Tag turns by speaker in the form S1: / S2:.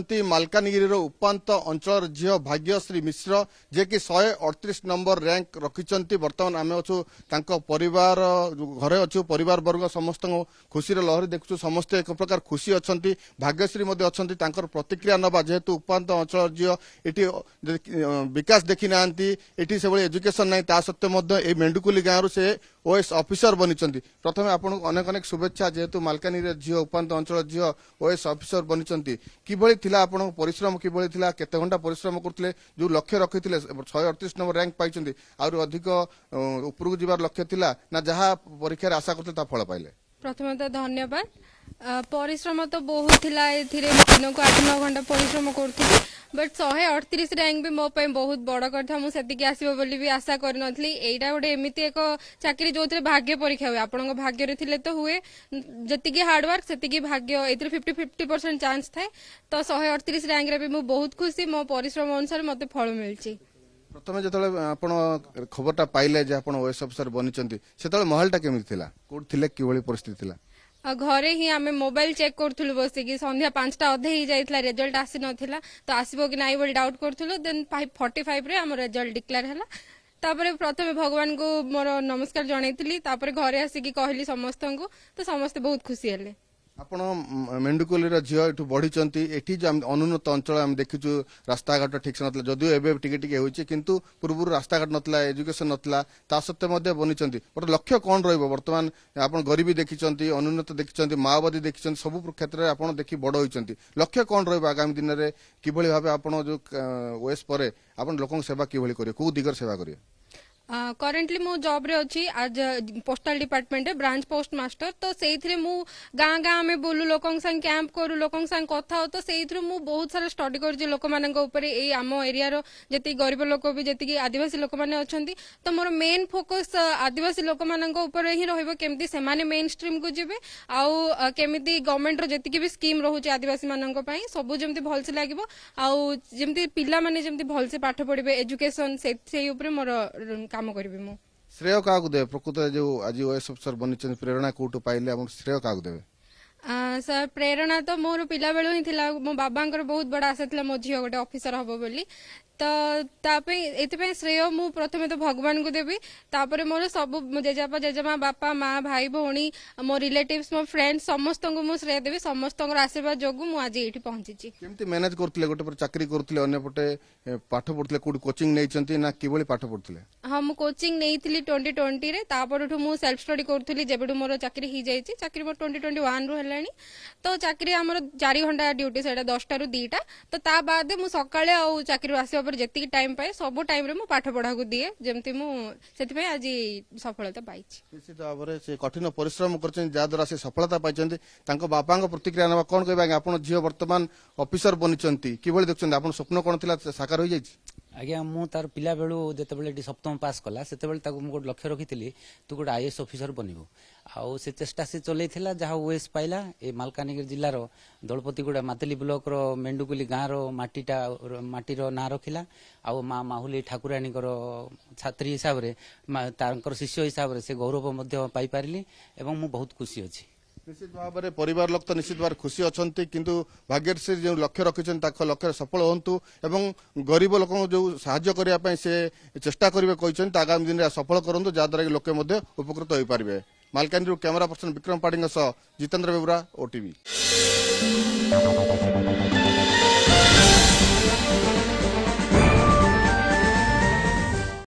S1: ମାଲକାନଗିରିର ଉପାନ୍ତ ଅଞ୍ଚଳର ଝିଅ ଭାଗ୍ୟଶ୍ରୀ ମିଶ୍ର ଯିଏକି ଶହେ ଅଠତିରିଶ ନମ୍ବର ରାଙ୍କ ରଖିଛନ୍ତି ବର୍ତ୍ତମାନ ଆମେ ଅଛୁ ତାଙ୍କ ପରିବାର ଘରେ ଅଛୁ ପରିବାର ବର୍ଗ ସମସ୍ତଙ୍କୁ ଖୁସିର ଲହରୀ ଦେଖୁଛୁ ସମସ୍ତେ ଏକ ପ୍ରକାର ଖୁସି ଅଛନ୍ତି ଭାଗ୍ୟଶ୍ରୀ ମଧ୍ୟ ଅଛନ୍ତି ତାଙ୍କର ପ୍ରତିକ୍ରିୟା ନେବା ଯେହେତୁ ଉପାନ୍ତ ଅଞ୍ଚଳର ଝିଅ ଏଠି ବିକାଶ ଦେଖିନାହାନ୍ତି ଏଠି ସେଭଳି ଏଜୁକେସନ୍ ନାହିଁ ତା ସତ୍ତ୍ୱେ ମଧ୍ୟ ଏଇ ମେଣ୍ଡୁକୁଲି ଗାଁରୁ ସେ ওএস অফিসর বনিছন্তি প্রথমে আপনাদের অনেক অনেক শুভেচ্ছা যেহেতু মালকানগির ঝিও উপান্ত অঞ্চল ঝিও ওএস অফিসর বনিছন্তি কিভাবে লা আপনার পরিশ্রম কিভাবে লা কেতে ঘন্টা পরিশ্রম করলে যে লক্ষ্য রাখিলে শহে অড়তিশ নম্বর র্যাঙ্ক পাইছেন আহরি অধিক উপরকু যাবার লক্ষ্য লা না যা পরীক্ষার আশা করলে তা ফল পাইলে
S2: প্রথমত ধন্যবাদ परिश्रम तो बहुत था दिन को आठ नौ घंटा परिश्रम कर बट शहे अड़तीस रैंक भी मोप बहुत बड़ कर बोली भी आशा करी एटा गोटे एमती एक चाकरी जो थे भाग्य परीक्षा हुए आपण भाग्य थे तो हुए जी हार्डवर्क से भाग्य ए फिफ्टी फिफ्टी परसेंट चान्स थाए तो शहे अड़तीस रैंक भी मुझे बहुत खुशी मो परिश्रम अनुसार मतलब फल मिली
S1: प्रथम जो खबर पाइले बनी महल कौन थी कि
S2: घरे ही आम मोबाइल चेक करूँ बस कि सन्या पांचटा अधे जाता रेजल्ट आसी ना तो आसो कि नाई बोली डाउट कर दे फर्टी फाइव रेजल्ट डिक्लेयर है तापर प्रथम भगवान को मोर नमस्कार जनईली घर आसिक कहली समस्त को तो समस्ते बहुत खुशी है
S1: ଆପଣ ମେଣ୍ଡୁକୋଲିର ଝିଅ ଏଠୁ ବଢ଼ିଛନ୍ତି ଏଠି ଯେ ଆମେ ଅନୁନ୍ନତ ଅଞ୍ଚଳ ଆମେ ଦେଖିଛୁ ରାସ୍ତାଘାଟ ଠିକ୍ ସେ ନଥିଲା ଯଦିଓ ଏବେ ଟିକେ ଟିକେ ହୋଇଛି କିନ୍ତୁ ପୂର୍ବରୁ ରାସ୍ତାଘାଟ ନଥିଲା ଏଜୁକେସନ୍ ନଥିଲା ତା ସତ୍ତ୍ୱେ ମଧ୍ୟ ବନିଛନ୍ତି ଗୋଟେ ଲକ୍ଷ୍ୟ କ'ଣ ରହିବ ବର୍ତ୍ତମାନ ଆପଣ ଗରିବୀ ଦେଖିଛନ୍ତି ଅନୁନ୍ନତ ଦେଖିଛନ୍ତି ମାଓବାଦୀ ଦେଖିଛନ୍ତି ସବୁ କ୍ଷେତ୍ରରେ ଆପଣ ଦେଖି ବଡ଼ ହୋଇଛନ୍ତି ଲକ୍ଷ୍ୟ କ'ଣ ରହିବ ଆଗାମୀ ଦିନରେ କିଭଳି ଭାବେ ଆପଣ ଯେଉଁ ୱେସ୍ ପରେ ଆପଣ ଲୋକଙ୍କ ସେବା କିଭଳି କରିବେ କେଉଁ ଦିଗରେ ସେବା କରିବେ
S2: करंटली मो जॉब रे अछि आज postal department branch postmaster तो से मु गां गां में बोलू लोकंग संग कैंप करू लोकंग संग हो तो सेइथरे बहुत सारा स्टडी कर आम एरिया रो गरीब लोक भी जति आदिवासी लोक मैंने अछंती तो मोर मेन फोकस आदिवासी लोक मानन रही मेन स्ट्रीम को जेबे आउ गवर्नमेंट रो भी स्कीम रहू आदिवासी मानन सब जेमति भल से आउ जेमति पिला माने से पाठ पढ़े एजुकेशन से मोर का କାମ କରିବି ମୁଁ
S1: ଶ୍ରେୟ କାହାକୁ ଦେବେ ପ୍ରକୃତରେ ଯେଉଁ ଆଜି ଓଏସ୍ ଅଫିସର ବନିଛନ୍ତି ପ୍ରେରଣା କେଉଁଠୁ ପାଇଲେ ଏବଂ ଶ୍ରେୟ କାହାକୁ ଦେବେ
S2: ସାର୍ ପ୍ରେରଣା ତ ମୋର ପିଲାବେଳୁ ହିଁ ଥିଲା ମୋ ବାବାଙ୍କର ବହୁତ ବଡ଼ ଆଶା ଥିଲା ମୋ ଝିଅ ଗୋଟେ ଅଫିସର ହବ ବୋଲି ତ ତା ପାଇଁ ଏଥିପାଇଁ ଶ୍ରେୟ ମୁଁ ପ୍ରଥମେ ତ ଭଗବାନଙ୍କୁ ଦେବି ତାପରେ ମୋର ସବୁ ଜେଜେବାପା ଜେଜେମା ବାପା ମା ଭାଇ ଭଉଣୀ ମୋ ରିଲେଟିଭ୍ସ ମୋ ଫ୍ରେଣ୍ଡ ସମସ୍ତଙ୍କୁ ମୁଁ ଶ୍ରେୟ ଦେବି ସମସ୍ତଙ୍କର ଆଶୀର୍ବାଦ ଯୋଗୁଁ ମୁଁ ଆଜି ଏଇଠି ପହଞ୍ଚିଛି କେମିତି
S1: ମ୍ୟାନେଜ୍ କରୁଥିଲେ ଗୋଟେ ଚାକିରି କରୁଥିଲେ ଅନ୍ୟପଟେ ପାଠ ପଢୁଥିଲେ କୋଉଠି କୋଚିଂ ନେଇଛନ୍ତି ନା କିଭଳି ପାଠ
S2: ପଢୁଥିଲେ ହଁ ମୁଁ କୋଚିଂ ନେଇଥିଲି ଟ୍ୱେଣ୍ଟି ଟ୍ୱେଣ୍ଟିରେ ତାପରଠୁ ମୁଁ ସେଲ୍ଫ ଷ୍ଟଡି କରୁଥିଲି ଯେବେଠୁ ମୋର ଚାକିରି ହେଇଯାଇଛି ଚାକିରି ମୋର ଟ୍ୱେଣ୍ଟି ଟ୍ୱେଣ୍ଟି ୱାନ୍ରୁ ହେଲା ହେଇଗଲାଣି ତ ଚାକିରି ଆମର ଚାରି ଘଣ୍ଟା ଡ୍ୟୁଟି ସେଇଟା ଦଶଟାରୁ ଦୁଇଟା ତ ତା ବାଦ ମୁଁ ସକାଳେ ଆଉ ଚାକିରିରୁ ଆସିବା ପରେ ଯେତିକି ଟାଇମ୍ ପାଏ ସବୁ ଟାଇମ୍ରେ ମୁଁ ପାଠ ପଢ଼ାକୁ ଦିଏ ଯେମିତି ମୁଁ ସେଥିପାଇଁ ଆଜି ସଫଳତା ପାଇଛି
S1: ନିଶ୍ଚିତ ଭାବରେ ସେ କଠିନ ପରିଶ୍ରମ କରିଛନ୍ତି ଯାହାଦ୍ୱାରା ସେ ସଫଳତା ପାଇଛନ୍ତି ତାଙ୍କ ବାପାଙ୍କ ପ୍ରତିକ୍ରିୟା ନେବା କ'ଣ କହିବେ ଆଜ୍ଞା ଆପଣ ଝିଅ ବର୍ତ୍ତମାନ ଅଫିସର ବନିଛନ୍ତି କିଭଳି ଦେଖୁଛନ୍ତି ଆପଣ ସ୍ୱପ୍ନ କ'ଣ ଥିଲା ସାକାର ହୋଇଯାଇଛି ଆଜ୍ଞା ମୁଁ ତାର ପିଲାବେଳୁ ଯେତେବେଳେ ଏଠି ସପ୍ତମ ପାସ୍ କଲା ସେତେବେଳେ ତାକୁ ମୁଁ ଗୋଟେ ଲକ୍ଷ୍ୟ ରଖିଥିଲି ତୁ ଗୋଟେ ଆଇଏଏସ୍ ଅଫିସର ବନିବୁ ଆଉ ସେ ଚେଷ୍ଟା ସେ ଚଲେଇଥିଲା ଯାହା ଓଏସ୍ ପାଇଲା ଏ ମାଲକାନଗିରି ଜିଲ୍ଲାର ଦଳପତିଗୁଡ଼ା ମାତେଲି ବ୍ଲକର ମେଣ୍ଡୁକୁଲି ଗାଁର ମାଟିଟା ମାଟିର ନାଁ ରଖିଲା ଆଉ ମା ମାହୁଲି ଠାକୁରାଣୀଙ୍କର ଛାତ୍ରୀ ହିସାବରେ ତାଙ୍କର ଶିଷ୍ୟ ହିସାବରେ ସେ ଗୌରବ ମଧ୍ୟ ପାଇପାରିଲି ଏବଂ ମୁଁ ବହୁତ ଖୁସି ଅଛି ନିଶ୍ଚିତ ଭାବରେ ପରିବାର ଲୋକ ତ ନିଶ୍ଚିତ ଭାବରେ ଖୁସି ଅଛନ୍ତି କିନ୍ତୁ ଭାଗ୍ୟଶ୍ରୀ ଯେଉଁ ଲକ୍ଷ୍ୟ ରଖିଛନ୍ତି ତାଙ୍କ ଲକ୍ଷ୍ୟରେ ସଫଳ ହୁଅନ୍ତୁ ଏବଂ ଗରିବ ଲୋକଙ୍କୁ ଯେଉଁ ସାହାଯ୍ୟ କରିବା ପାଇଁ ସେ ଚେଷ୍ଟା କରିବେ କହିଛନ୍ତି ଆଗାମୀ ଦିନରେ ସଫଳ କରନ୍ତୁ ଯାହାଦ୍ୱାରା କି ଲୋକେ ମଧ୍ୟ ଉପକୃତ ହୋଇପାରିବେ ମାଲକାନଗିରିରୁ କ୍ୟାମେରା ପର୍ସନ ବିକ୍ରମ ପାଢ଼ୀଙ୍କ ସହ ଜିତେନ୍ଦ୍ର ବେହୁରା ଓଟିଭି